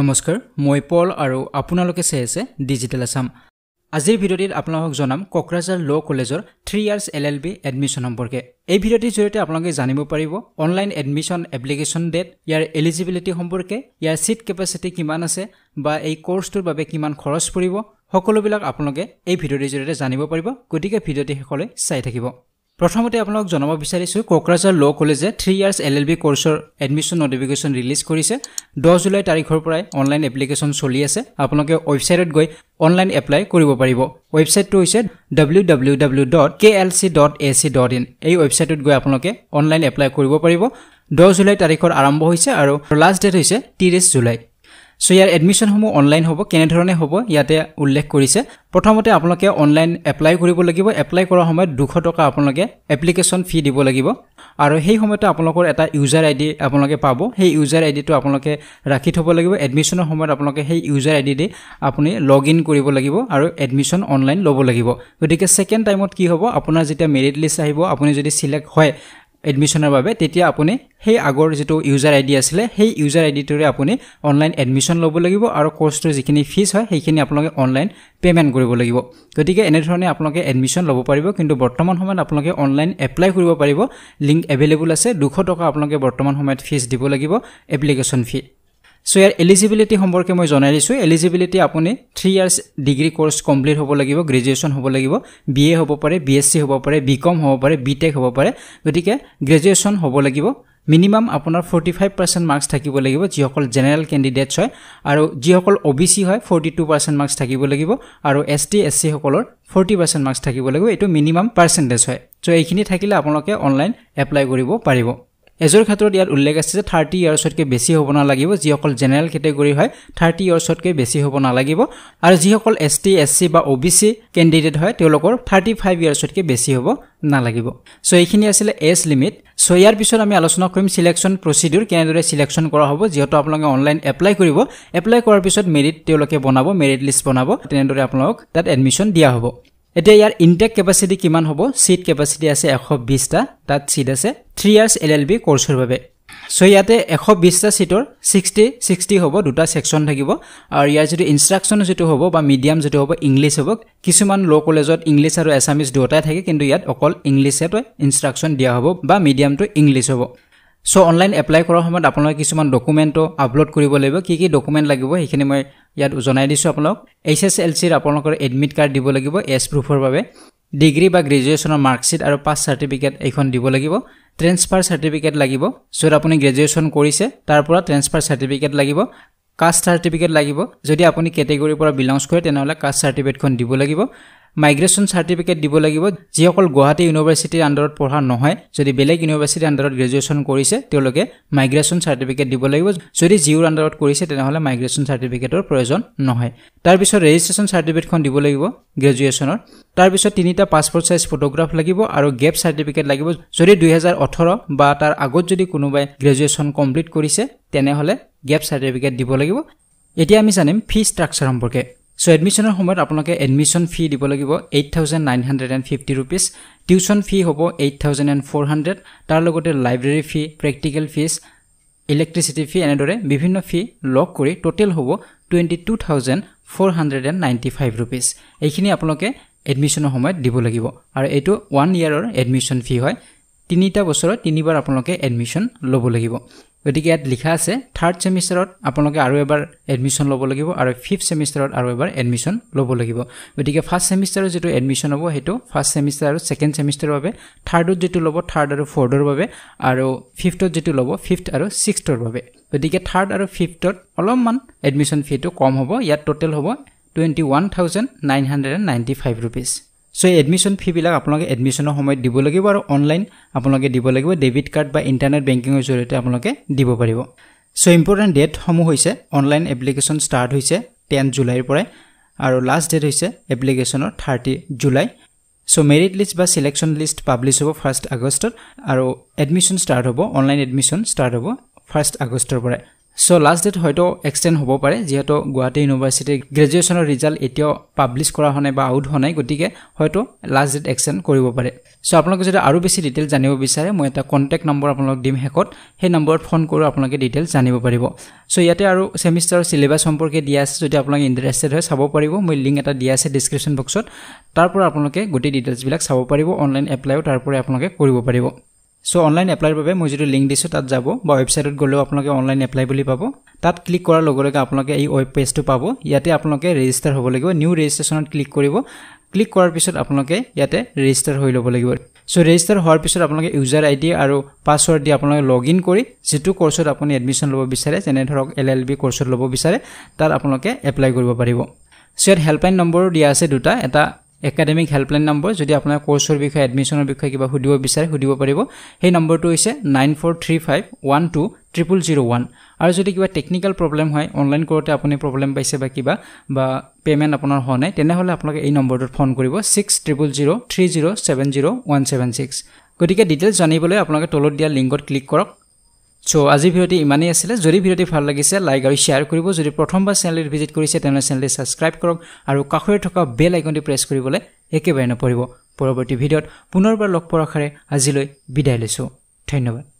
নমস্কাৰ মই পল আৰু আপোনালোকে চাই আছে ডিজিটেল আছাম আজিৰ ভিডিঅ'টিত আপোনালোকক জনাম কোকৰাঝাৰ ল' কলেজৰ three years L L B admission সম্পৰ্কে এই ভিডিঅ'টিৰ জৰিয়তে আপোনালোকে জানিব পাৰিব অনলাইন এডমিশ্যন এপ্লিকেশ্যন ডেট ইয়াৰ এলিজিবিলিটি সম্পৰ্কে ইয়াৰ ছিট কেপাচিটি কিমান আছে বা এই কৰ্চটোৰ বাবে কিমান খৰচ পৰিব সকলোবিলাক আপোনালোকে এই ভিডিঅ'টিৰ জৰিয়তে জানিব পাৰিব গতিকে ভিডিঅ'টি শেষলৈ চাই থাকিব প্ৰথমতে আপোনালোক জনাব বিচাৰিছোঁ কোকৰাঝাৰ ল' কলেজে three years L L B কৰ্চৰ এডমিশ্যন নটিফিকেশ্যন ৰিলিজ কৰিছে দহ জুলাই তাৰিখৰ পৰাই অনলাইন এপ্লিকেশ্যন চলি আছে আপোনালোকে ৱেবছাইটত গৈ অনলাইন এপ্লাই কৰিব পাৰিব ৱেবছাইটটো হৈছে W W W dot K L C dot A C dot in এই ৱেবছাইটত গৈ আপোনালোকে অনলাইন এপ্লাই কৰিব পাৰিব দহ জুলাই তাৰিখৰ আৰম্ভ হৈছে আৰু লাষ্ট ডেট হৈছে ত্ৰিছ জুলাই চ' ইয়াৰ এডমিশ্যনসমূহ অনলাইন হ'ব কেনেধৰণে হ'ব ইয়াতে উল্লেখ কৰিছে প্ৰথমতে আপোনালোকে অনলাইন এপ্লাই কৰিব লাগিব এপ্লাই কৰাৰ সময়ত দুশ টকা আপোনালোকে এপ্লিকেশ্যন ফি দিব লাগিব আৰু সেই সময়তে আপোনালোকৰ এটা ইউজাৰ আই ডি আপোনালোকে পাব সেই ইউজাৰ আই ডিটো আপোনালোকে ৰাখি থ'ব লাগিব এডমিশ্যনৰ সময়ত আপোনালোকে সেই ইউজাৰ আই ডি দি আপুনি লগ ইন কৰিব লাগিব আৰু এডমিশ্যন অনলাইন ল'ব লাগিব গতিকে ছেকেণ্ড টাইমত কি হ'ব আপোনাৰ যেতিয়া মেৰিট লিষ্ট আহিব আপুনি যদি চিলেক্ট হয় এডমিশ্যনৰ বাবে তেতিয়া আপুনি সেই আগৰ যিটো ইউজাৰ আই ডি আছিলে সেই ইউজাৰ আই ডিটোৰে আপুনি অনলাইন এডমিশ্যন ল'ব লাগিব আৰু ক'ৰ্চটোৰ যিখিনি ফিজ হয় সেইখিনি আপোনালোকে অনলাইন পে'মেণ্ট কৰিব লাগিব গতিকে এনেধৰণে আপোনালোকে এডমিশ্যন ল'ব পাৰিব কিন্তু বৰ্তমান সময়ত আপোনালোকে অনলাইন এপ্লাই কৰিব পাৰিব লিংক এভেইলেবল আছে দুশ টকা আপোনালোকে বৰ্তমান সময়ত ফিজ দিব লাগিব এপ্লিকেশ্যন ফি চ' ইয়াৰ এলিজিবিলিটি সম্পৰ্কে মই জনাই দিছোঁ এলিজিবিলিটি আপুনি three years degree course complete হ'ব লাগিব গ্ৰেজুৱেশ্যন হ'ব লাগিব বি এ হ'ব পাৰে বি এছ চি হ'ব পাৰে বি কম হ'ব পাৰে বি টেক হ'ব পাৰে গতিকে গ্ৰেজুৱেশ্যন হ'ব লাগিব মিনিমাম আপোনাৰ ফৰ্টি ফাইভ পাৰ্চেণ্ট মাৰ্কছ থাকিব লাগিব যিসকল জেনেৰেল কেণ্ডিডেটছ হয় আৰু যিসকল অ' বি চি হয় ফৰ্টি টু পাৰ্চেণ্ট মাৰ্কছ থাকিব লাগিব আৰু এছ টি এছ চিসকলৰ ফৰ্টি পাৰ্চেণ্ট মাৰ্কছ থাকিব লাগিব এইটো মিনিমাম পাৰ্চেণ্টেজ হয় চ' এইখিনি থাকিলে আপোনালোকে অনলাইন এপ্লাই কৰিব পাৰিব এজৰ ক্ষেত্ৰত ইয়াত উল্লেখ আছে যে থাৰ্টি ইয়াৰ্ছতকৈ বেছি হ'ব নালাগিব যিসকল জেনেৰেল কেটেগৰী হয় থাৰ্টি ইয়াৰ্ছতকৈ বেছি হ'ব নালাগিব আৰু যিসকল এছ টি এছ চি বা অ' বি চি কেণ্ডিডেট হয় তেওঁলোকৰ থাৰ্টি ফাইভ ইয়াৰ্ছতকৈ বেছি হ'ব নালাগিব চ' এইখিনি আছিলে এজ লিমিট চ' ইয়াৰ পিছত আমি আলোচনা কৰিম চিলেকশ্যন প্ৰচিডিউৰ কেনেদৰে চিলেকশ্যন কৰা হ'ব যিহেতু আপোনালোকে অনলাইন এপ্লাই কৰিব এপ্লাই কৰাৰ পিছত মেৰিট তেওঁলোকে বনাব মেৰিট লিষ্ট বনাব তেনেদৰে আপোনালোকক তাত এডমিশ্যন দিয়া হ'ব এতিয়া ইয়াৰ ইনটেক কেপাচিটি কিমান হ'ব ছিট কেপাচিটি আছে এশ বিছটা তাত ছিট আছে three years L L B কৰ্চৰ বাবে চ' ইয়াতে এশ বিছটা ছিটৰ ছিক্সটি ছিক্সটি হ'ব দুটা ছেকশ্যন থাকিব আৰু ইয়াৰ যিটো ইনষ্ট্ৰাকশ্যন যিটো হ'ব বা মিডিয়াম যিটো হ'ব ইংলিছ হ'ব কিছুমান ল' কলেজত ইংলিছ আৰু এছামিছ দুয়োটাই থাকে কিন্তু ইয়াত অকল ইংলিছতে ইনষ্ট্ৰাকশ্যন দিয়া হ'ব বা মিডিয়ামটো ইংলিছ হ'ব চ' অনলাইন এপ্লাই কৰাৰ সময়ত আপোনালোকে কিছুমান ডকুমেণ্টো আপলোড কৰিব লাগিব কি কি ডকুমেণ্ট লাগিব সেইখিনি মই ইয়াত জনাই দিছোঁ আপোনালোক এইচ এছ এল চিৰ আপোনালোকৰ এডমিট কাৰ্ড দিব লাগিব এছ প্ৰুফৰ বাবে ডিগ্ৰী বা গ্ৰেজুৱেশ্যনৰ মাৰ্কশ্বীট আৰু পাছ চাৰ্টিফিকেট এইখন দিব লাগিব ট্ৰেন্সফাৰ চাৰ্টিফিকেট লাগিব য'ত আপুনি গ্ৰেজুৱেশ্যন কৰিছে তাৰ পৰা ট্ৰেন্সফাৰ চাৰ্টিফিকেট লাগিব কাষ্ট চাৰ্টিফিকেট লাগিব যদি আপুনি কেটেগৰীৰ পৰা বিলংছ কৰে তেনেহ'লে কাষ্ট চাৰ্টিফিকেটখন দিব লাগিব মাইগ্ৰেশ্যন চাৰ্টিফিকেট দিব লাগিব যিসকল গুৱাহাটী ইউনিভাৰ্চিটিৰ আণ্ডাৰত পঢ়া নহয় যদি বেলেগ ইউনিভাৰ্চিটিৰ আণ্ডাৰত গ্ৰেজুৱেশ্যন কৰিছে তেওঁলোকে মাইগ্ৰেশ্যন চাৰ্টিফিকেট দিব লাগিব যদি জিঅ'ৰ আণ্ডাৰত কৰিছে তেনেহ'লে মাইগ্ৰেশ্যন চাৰ্টিফিকেটৰ প্ৰয়োজন নহয় তাৰপিছত ৰেজিষ্ট্ৰেশ্যন চাৰ্টিফিকেটখন দিব লাগিব গ্ৰেজুৱেশ্যনৰ তাৰপিছত তিনিটা পাছপৰ্ট চাইজ ফটোগ্ৰাফ লাগিব আৰু গেপ চাৰ্টিফিকেট লাগিব যদি দুহেজাৰ ওঠৰ বা তাৰ আগত যদি কোনোবাই গ্ৰেজুৱেশ্যন কমপ্লিট কৰিছে তেনেহ'লে গেপ চাৰ্টিফিকেট দিব লাগিব এতিয়া আমি জানিম ফি ষ্ট্ৰাকচাৰ সম্পৰ্কে চ' এডমিশ্যনৰ সময়ত আপোনালোকে এডমিশ্যন ফি দিব লাগিব eight thousand nine hundred and fifty rupees tuition fee হ'ব eight thousand and four hundred তাৰ লগতে library fee practical fees electricity fee এনেদৰে বিভিন্ন ফি লগ কৰি ট'টেল হ'ব twenty two thousand four hundred and ninety five rupees এইখিনি আপোনালোকে এডমিশ্যনৰ সময়ত দিব লাগিব আৰু এইটো ওৱান ইয়েৰৰ এডমিশ্যন ফি হয় তিনিটা বছৰত তিনিবাৰ আপোনালোকে এডমিশ্যন ল'ব লাগিব গতিকে ইয়াত লিখা আছে থাৰ্ড ছেমিষ্টাৰত আপোনালোকে আৰু এবাৰ এডমিশ্যন ল'ব লাগিব আৰু ফিফ্থ ছেমিষ্টাৰত আৰু এবাৰ এডমিশ্যন ল'ব লাগিব গতিকে ফাৰ্ষ্ট ছেমিষ্টাৰৰ যিটো এডমিশ্যন হ'ব সেইটো ফাৰ্ষ্ট ছেমিষ্টাৰ আৰু ছেকেণ্ড ছেমিষ্টাৰৰ বাবে থাৰ্ডত যিটো ল'ব থাৰ্ড আৰু ফ'ৰ্থৰ বাবে আৰু ফিফ্থত যিটো ল'ব ফিফ্থ আৰু ছিক্সথৰ বাবে গতিকে থাৰ্ড আৰু ফিফ্থত অলপমান এডমিশ্যন ফিটো কম হ'ব ইয়াত টোটেল হ'ব twenty one thousand nine hundred and ninety five rupees so' এই এডমিশ্যন ফিবিলাক আপোনালোকে এডমিশ্যনৰ সময়ত দিব লাগিব আৰু অনলাইন আপোনালোকে দিব লাগিব ডেবিট কাৰ্ড বা ইণ্টাৰনেট বেংকিঙৰ জৰিয়তে আপোনালোকে দিব পাৰিব চ' ইম্পৰ্টেণ্ট ডেটসমূহ হৈছে অনলাইন এপ্লিকেশ্যন ষ্টাৰ্ট হৈছে টেন জুলাইৰ পৰাই আৰু লাষ্ট ডেট হৈছে এপ্লিকেশ্যনৰ thirty July so' merit list বা ছিলেকশ্যন লিষ্ট পাব্লিছ হ'ব ফাৰ্ষ্ট আগষ্টত আৰু এডমিশ্যন ষ্টাৰ্ট হ'ব অনলাইন এডমিশ্যন ষ্টাৰ্ট হ'ব ফাৰ্ষ্ট আগষ্টৰ পৰাই চ' লাষ্ট ডেট হয়তো এক্সটেণ্ড হ'ব পাৰে যিহেতু গুৱাহাটী ইউনিভাৰ্চিটিৰ গ্ৰেজুৱেশ্যনৰ ৰিজাল্ট এতিয়াও পাব্লিছ কৰা হোৱা নাই বা আউট হোৱা নাই গতিকে হয়তো লাষ্ট ডেট এক্সটেণ্ড কৰিব পাৰে চ' আপোনালোকে যদি আৰু বেছি ডিটেইলছ জানিব বিচাৰে মই এটা কণ্টেক্ট নম্বৰ আপোনালোকক দিম শেষত সেই নম্বৰত ফোন কৰোঁ আপোনালোকে ডিটেইলছ জানিব পাৰিব চ' ইয়াতে আৰু ছেমিষ্টাৰৰ চিলেবাছ সম্পৰ্কে দিয়া আছে যদি আপোনালোকে ইণ্টাৰেষ্টেড হয় চাব পাৰিব মই লিংক এটা দিয়া আছে ডিছক্ৰিপশ্যন বক্সত তাৰপৰা আপোনালোকে গোটেই ডিটেইলছবিলাক চাব পাৰিব অনলাইন এপ্লাইও তাৰপৰাই আপোনালোকে কৰিব পাৰিব চ' অনলাইন এপ্লাইৰ বাবে মই যিটো লিংক দিছোঁ তাত যাব বা ৱেবছাইটত গ'লেও আপোনালোকে অনলাইন এপ্লাই বুলি পাব তাত ক্লিক কৰাৰ লগে লগে আপোনালোকে এই ৱেব পেজটো পাব ইয়াতে আপোনালোকে ৰেজিষ্টাৰ হ'ব লাগিব নিউ ৰেজিষ্ট্ৰেশ্যনত ক্লিক কৰিব ক্লিক কৰাৰ পিছত আপোনালোকে ইয়াতে ৰেজিষ্টাৰ হৈ ল'ব লাগিব চ' ৰেজিষ্টাৰ হোৱাৰ পিছত আপোনালোকে ইউজাৰ আই ডি আৰু পাছৱৰ্ড দি আপোনালোকে লগ ইন কৰি যিটো ক'ৰ্চত আপুনি এডমিশ্যন ল'ব বিচাৰে যেনে ধৰক এল এল বি ক'ৰ্চত ল'ব বিচাৰে তাত আপোনালোকে এপ্লাই কৰিব পাৰিব চ' ইয়াত হেল্পলাইন নম্বৰো দিয়া আছে দুটা এটা একাডেমিক হেল্পলাইন নম্বৰ যদি আপোনাৰ কোৰ্চৰ বিষয়ে এডমিশ্যনৰ বিষয়ে কিবা সুধিব বিচাৰে সুধিব পাৰিব সেই নম্বৰটো হৈছে nine four three five one two triple zero' one আৰু যদি কিবা টেকনিকেল প্ৰব্লেম হয় অনলাইন কৰোঁতে আপুনি প্ৰব্লেম পাইছে বা কিবা বা পে'মেণ্ট আপোনাৰ হোৱা নাই তেনেহ'লে আপোনালোকে এই নম্বৰটোত ফোন কৰিব six triple zero' three zero' seven zero' one seven six গতিকে ডিটেইলছ জানিবলৈ আপোনালোকে তলত দিয়া লিংকত ক্লিক কৰক চ' আজিৰ ভিডিঅ'টো ইমানেই আছিলে যদি ভিডিঅ'টি ভাল লাগিছে লাইক আৰু শ্বেয়াৰ কৰিব যদি প্ৰথমবাৰ চেনেলটি ভিজিট কৰিছে তেনেহ'লে চেনেলটি ছাবস্ক্ৰাইব কৰক আৰু কাষৰে থকা বেল আইকনটি প্ৰেছ কৰিবলৈ একেবাৰে নপৰিব পৰৱৰ্তী ভিডিঅ'ত পুনৰবাৰ লগ পোৱাৰ আশাৰে আজিলৈ বিদায় লৈছোঁ ধন্যবাদ